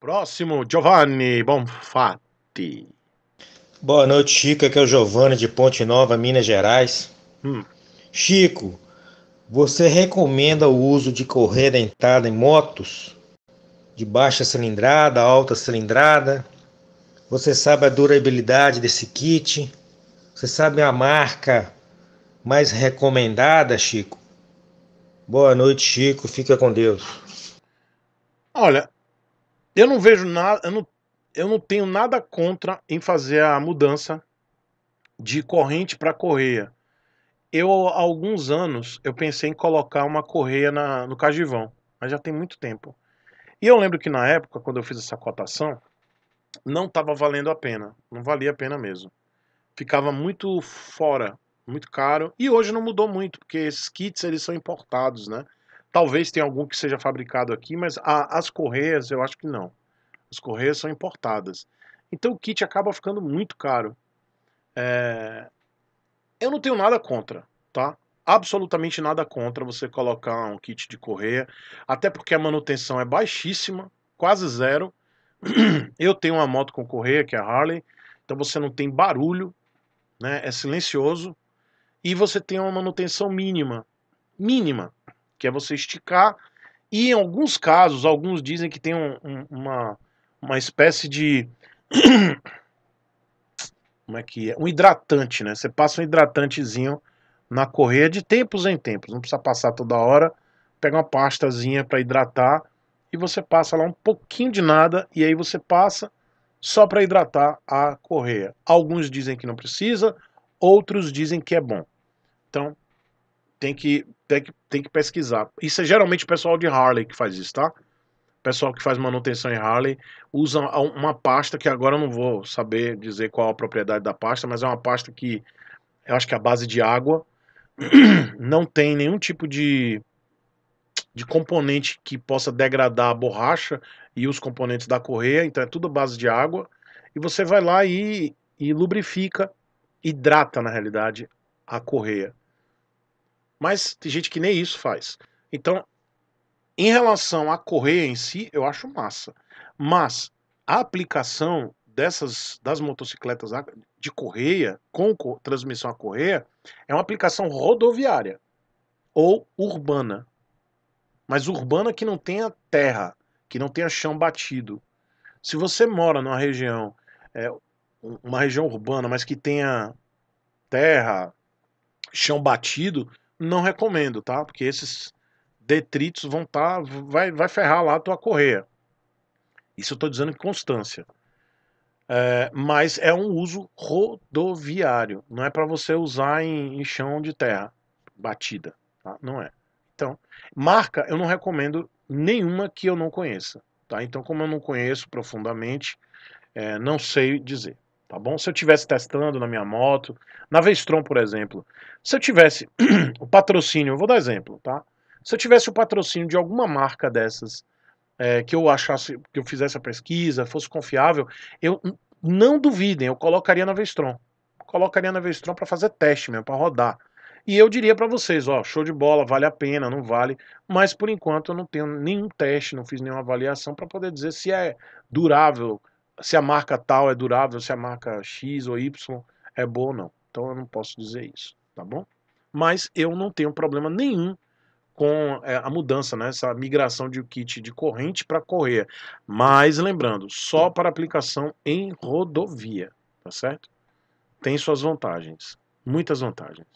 Próximo, Giovanni Bonfatti. Boa noite, Chico. Aqui é o Giovanni de Ponte Nova, Minas Gerais. Hum. Chico, você recomenda o uso de correia dentada em motos de baixa cilindrada, alta cilindrada? Você sabe a durabilidade desse kit? Você sabe a marca mais recomendada, Chico? Boa noite, Chico. Fica com Deus. Olha, eu não vejo nada, eu não, eu não tenho nada contra em fazer a mudança de corrente para correia. Eu, há alguns anos, eu pensei em colocar uma correia na, no cajivão, mas já tem muito tempo. E eu lembro que na época, quando eu fiz essa cotação, não estava valendo a pena, não valia a pena mesmo. Ficava muito fora, muito caro, e hoje não mudou muito, porque esses kits eles são importados, né? Talvez tenha algum que seja fabricado aqui, mas a, as correias eu acho que não. As correias são importadas. Então o kit acaba ficando muito caro. É... Eu não tenho nada contra, tá? Absolutamente nada contra você colocar um kit de correia, até porque a manutenção é baixíssima, quase zero. Eu tenho uma moto com correia, que é a Harley, então você não tem barulho, né? É silencioso e você tem uma manutenção mínima, mínima, que é você esticar. E em alguns casos, alguns dizem que tem um, um, uma, uma espécie de. Como é que é? Um hidratante, né? Você passa um hidratantezinho na correia de tempos em tempos, não precisa passar toda hora. Pega uma pastazinha para hidratar e você passa lá um pouquinho de nada e aí você passa só para hidratar a correia. Alguns dizem que não precisa, outros dizem que é bom. Então, tem que, tem que, tem que pesquisar. Isso é geralmente o pessoal de Harley que faz isso, tá? O pessoal que faz manutenção em Harley usa uma pasta que agora eu não vou saber dizer qual a propriedade da pasta, mas é uma pasta que eu acho que é a base de água não tem nenhum tipo de, de componente que possa degradar a borracha e os componentes da correia, então é tudo base de água. E você vai lá e, e lubrifica, hidrata na realidade a correia. Mas tem gente que nem isso faz. Então, em relação a correr em si, eu acho massa. Mas a aplicação dessas das motocicletas de correia com transmissão a correia é uma aplicação rodoviária ou urbana. Mas urbana que não tenha terra, que não tenha chão batido. Se você mora numa região, é, uma região urbana, mas que tenha terra, chão batido, não recomendo, tá? Porque esses detritos vão estar. Tá, vai, vai ferrar lá a tua correia. Isso eu estou dizendo em constância. É, mas é um uso rodoviário. Não é para você usar em, em, chão de terra batida. Tá? Não é. Então, marca eu não recomendo nenhuma que eu não conheça. Tá? Então, como eu não conheço profundamente, é, não sei dizer tá bom? Se eu tivesse testando na minha moto, na Vestron, por exemplo, se eu tivesse o patrocínio, eu vou dar exemplo, tá? Se eu tivesse o patrocínio de alguma marca dessas, é, que eu achasse, que eu fizesse a pesquisa, fosse confiável, eu não duvidem, eu colocaria na Vestron. Colocaria na Vestron para fazer teste mesmo, para rodar. E eu diria para vocês, ó, show de bola, vale a pena, não vale, mas por enquanto eu não tenho nenhum teste, não fiz nenhuma avaliação para poder dizer se é durável se a marca tal é durável, se a marca X ou Y é boa ou não. Então eu não posso dizer isso, tá bom? Mas eu não tenho problema nenhum com é, a mudança, né? essa migração de kit de corrente para correia. Mas lembrando, só para aplicação em rodovia, tá certo? Tem suas vantagens, muitas vantagens.